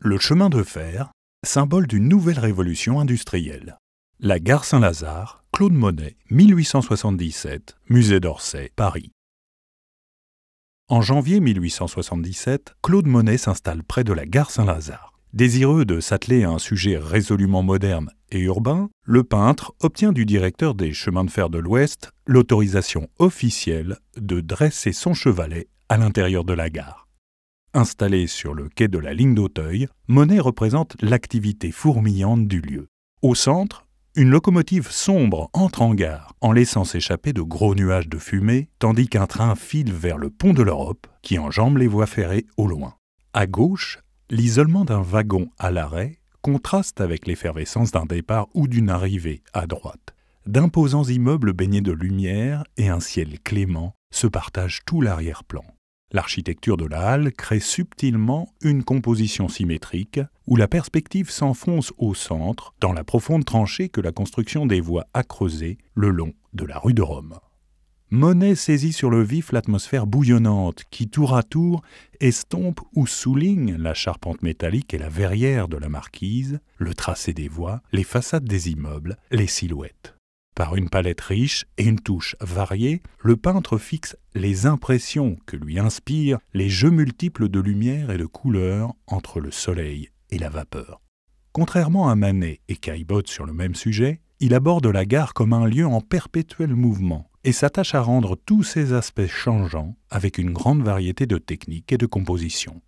Le chemin de fer, symbole d'une nouvelle révolution industrielle. La gare Saint-Lazare, Claude Monet, 1877, musée d'Orsay, Paris. En janvier 1877, Claude Monet s'installe près de la gare Saint-Lazare. Désireux de s'atteler à un sujet résolument moderne et urbain, le peintre obtient du directeur des chemins de fer de l'Ouest l'autorisation officielle de dresser son chevalet à l'intérieur de la gare. Installé sur le quai de la ligne d'Auteuil, Monet représente l'activité fourmillante du lieu. Au centre, une locomotive sombre entre en gare en laissant s'échapper de gros nuages de fumée, tandis qu'un train file vers le pont de l'Europe qui enjambe les voies ferrées au loin. À gauche, l'isolement d'un wagon à l'arrêt contraste avec l'effervescence d'un départ ou d'une arrivée à droite. D'imposants immeubles baignés de lumière et un ciel clément se partagent tout l'arrière-plan. L'architecture de la halle crée subtilement une composition symétrique où la perspective s'enfonce au centre dans la profonde tranchée que la construction des voies a creusée le long de la rue de Rome. Monet saisit sur le vif l'atmosphère bouillonnante qui tour à tour estompe ou souligne la charpente métallique et la verrière de la marquise, le tracé des voies, les façades des immeubles, les silhouettes. Par une palette riche et une touche variée, le peintre fixe les impressions que lui inspirent les jeux multiples de lumière et de couleurs entre le soleil et la vapeur. Contrairement à Manet et Caillebotte sur le même sujet, il aborde la gare comme un lieu en perpétuel mouvement et s'attache à rendre tous ses aspects changeants avec une grande variété de techniques et de compositions.